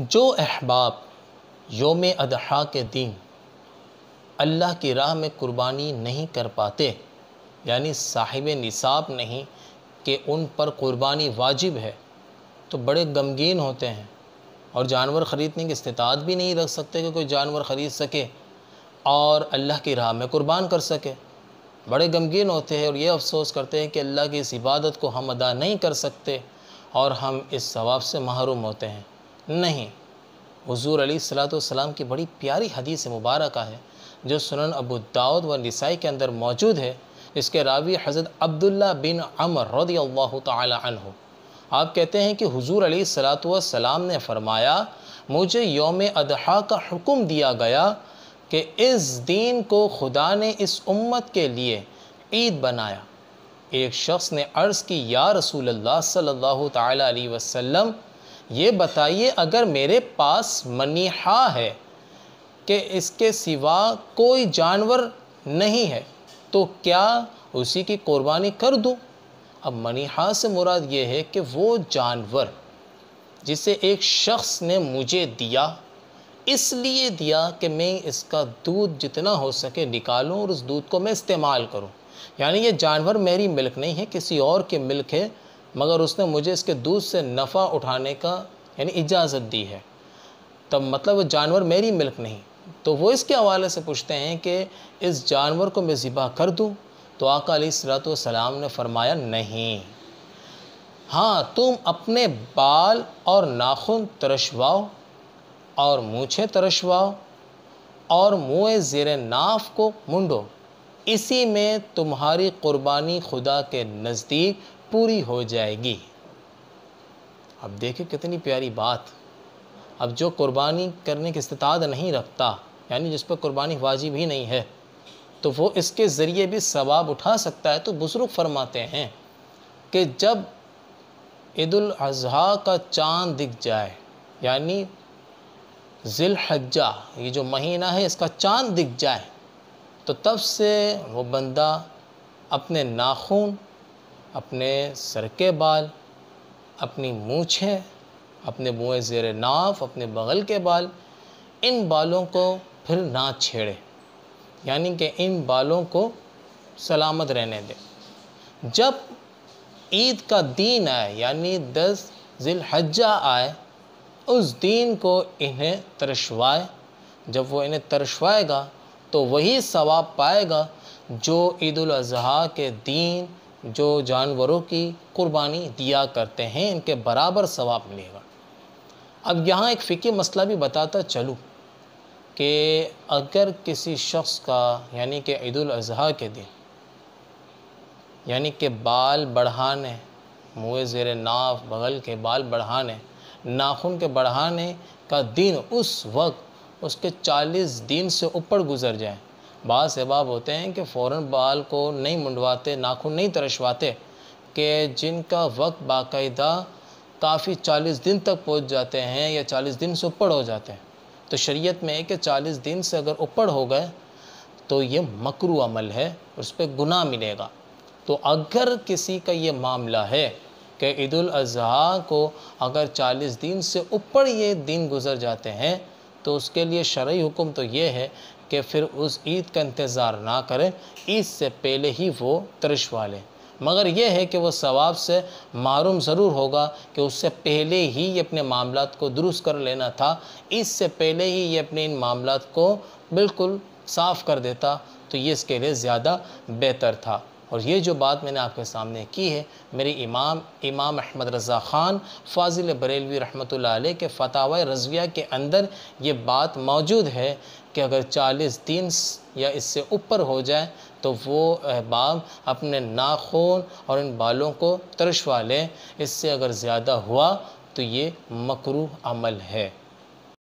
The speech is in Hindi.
जो अहबाब योम अदहा के दिन अल्लाह की राह में कुर्बानी नहीं कर पाते यानी साहिब निसाब नहीं कि उन पर कुर्बानी वाजिब है तो बड़े गमगीन होते हैं और जानवर ख़रीदने की इस्तात भी नहीं रख सकते कि कोई जानवर ख़रीद सके और अल्लाह की राह में कुर्बान कर सके बड़े गमगीन होते हैं और ये अफसोस करते हैं कि अल्लाह की इस इबादत को हम अदा नहीं कर सकते और हम इस सवाब से महरूम होते हैं नहीं हजूर अली सलाम की बड़ी प्यारी हदीस मुबारक है जो सुनन अबू दाऊद व नसाई के अंदर मौजूद है इसके रावी हज़रत अब्दुल्ला बिन अमर रदी अल्लाह आप कहते हैं कि हज़ूर अली ने फरमाया मुझे योम अदहा का हुक्म दिया गया कि इस दिन को खुदा ने इस उम्मत के लिए ईद बनाया एक शख्स ने अर्ज़ की या रसूल सल्ला सल्लल्लाहु ये बताइए अगर मेरे पास मनीहा है कि इसके सिवा कोई जानवर नहीं है तो क्या उसी की कुर्बानी कर दूँ अब मनीहा से मुराद ये है कि वो जानवर जिसे एक शख्स ने मुझे दिया इसलिए दिया कि मैं इसका दूध जितना हो सके निकालूं और उस दूध को मैं इस्तेमाल करूं यानी ये जानवर मेरी मिल्क नहीं है किसी और के मिल्क है मगर उसने मुझे इसके दूध से नफ़ा उठाने का यानी इजाज़त दी है तब मतलब वो जानवर मेरी मिल्क नहीं तो वो इसके हवाले से पूछते हैं कि इस जानवर को मैं ज़िबा कर दूँ तो आका सलाम ने फरमाया नहीं हाँ तुम अपने बाल और नाखून तरशवाओ और मूछे तरशवाओ और मुँह ज़ेर नाफ को मुंडो इसी में तुम्हारी क़ुरबानी खुदा के नज़दीक पूरी हो जाएगी अब देखिए कितनी प्यारी बात अब जो कुर्बानी करने की इस्तात नहीं रखता यानी जिस पर कुर्बानी वाजिब ही नहीं है तो वो इसके ज़रिए भी सवाब उठा सकता है तो बुज़ुर्ग फरमाते हैं कि जब ईदाजी का चाँद दिख जाए यानी ज़िलहज्जा ये जो महीना है इसका चाँद दिख जाए तो तब से वो बंदा अपने नाखून अपने सर के बाल अपनी मूछें अपने मुँह ज़ेर नाफ अपने बगल के बाल इन बालों को फिर ना छेड़े यानी कि इन बालों को सलामत रहने दें जब ईद का दिन आए यानी दस जिलहजा आए उस दिन को इन्हें तरशवाए जब वो इन्हें तरशवाएगा तो वही सवाब पाएगा जो ईद के दिन जो जानवरों की कुर्बानी दिया करते हैं इनके बराबर सवाब मिलेगा अब यहाँ एक फ़िकी मसला भी बताता चलूँ कि अगर किसी शख्स का यानी कि ईदाज़ी के दिन यानी कि बाल बढ़ाने मुँह ज़ेर नाफ़ बगल के बाल बढ़ाने नाखून के बढ़ाने का दिन उस वक्त उसके चालीस दिन से ऊपर गुजर जाए बाल सेबाब होते हैं कि फ़ौर बाल को नहीं मुंडवाते नाखून नहीं तरशवाते कि जिनका वक्त बाकायदा काफ़ी चालीस दिन तक पहुँच जाते हैं या चालीस दिन से ऊपर हो जाते हैं तो शरीयत में है कि चालीस दिन से अगर ऊपर हो गए तो ये मकरू अमल है उस पर गुनाह मिलेगा तो अगर किसी का ये मामला है कि ईद अज़हा को अगर चालीस दिन से ऊपर ये दिन गुजर जाते हैं तो उसके लिए शर्य हुक्म तो ये है कि फिर उस ईद का इंतज़ार ना करें ईद से पहले ही वो तरशवा लें मगर यह है कि वह सवाब से मरूम ज़रूर होगा कि उससे पहले ही ये अपने मामला को दुरुस्त कर लेना था इससे पहले ही ये अपने इन मामला को बिल्कुल साफ़ कर देता तो ये इसके लिए ज़्यादा बेहतर था और ये जो बात मैंने आपके सामने की है मेरे इमाम इमाम अहमद रज़ा ख़ान फाजिल बरेलवी रहमत के फ़तावा रजविया के अंदर ये बात मौजूद है कि अगर चालीस दिन या इससे ऊपर हो जाए तो वो अहबाब अपने नाखून और इन बालों को तरशवा लें इससे अगर ज़्यादा हुआ तो ये मकरू अमल है